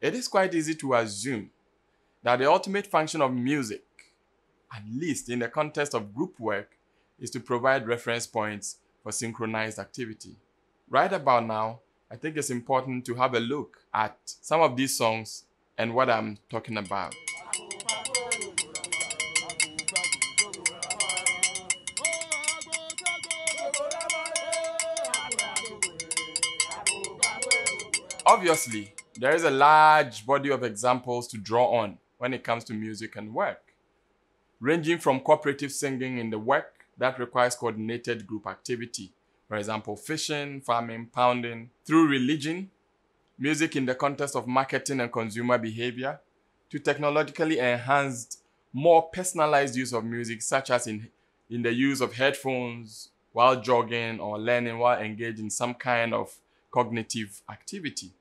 It is quite easy to assume that the ultimate function of music, at least in the context of group work, is to provide reference points for synchronized activity. Right about now, I think it's important to have a look at some of these songs and what I'm talking about. Obviously, there is a large body of examples to draw on when it comes to music and work, ranging from cooperative singing in the work that requires coordinated group activity, for example, fishing, farming, pounding, through religion, music in the context of marketing and consumer behavior, to technologically enhanced, more personalized use of music, such as in, in the use of headphones while jogging or learning while engaged in some kind of cognitive activity.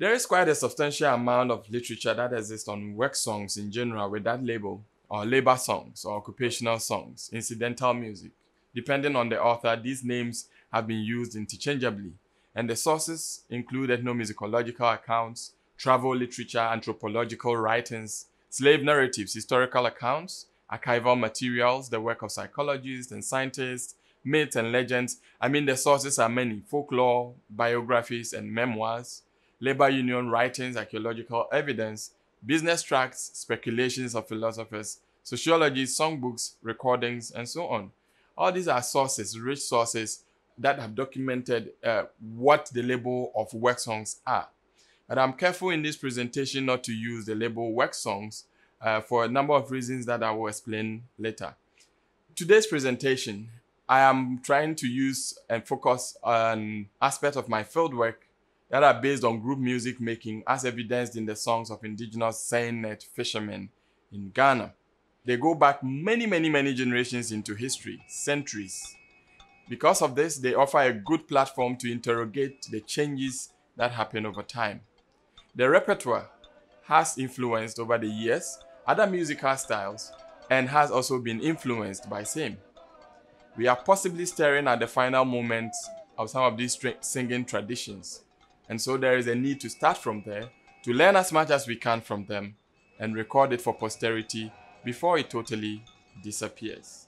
There is quite a substantial amount of literature that exists on work songs in general with that label, or labor songs, or occupational songs, incidental music. Depending on the author, these names have been used interchangeably, and the sources include ethnomusicological accounts, travel literature, anthropological writings, slave narratives, historical accounts, archival materials, the work of psychologists and scientists, myths and legends. I mean, the sources are many folklore, biographies, and memoirs labor union writings, archaeological evidence, business tracts, speculations of philosophers, sociology, songbooks, recordings, and so on. All these are sources, rich sources, that have documented uh, what the label of work songs are. But I'm careful in this presentation not to use the label work songs uh, for a number of reasons that I will explain later. Today's presentation, I am trying to use and focus on aspects of my fieldwork that are based on group music making as evidenced in the songs of indigenous Sainet fishermen in Ghana. They go back many, many, many generations into history, centuries. Because of this, they offer a good platform to interrogate the changes that happen over time. The repertoire has influenced over the years other musical styles and has also been influenced by same. We are possibly staring at the final moments of some of these singing traditions. And so there is a need to start from there, to learn as much as we can from them, and record it for posterity before it totally disappears.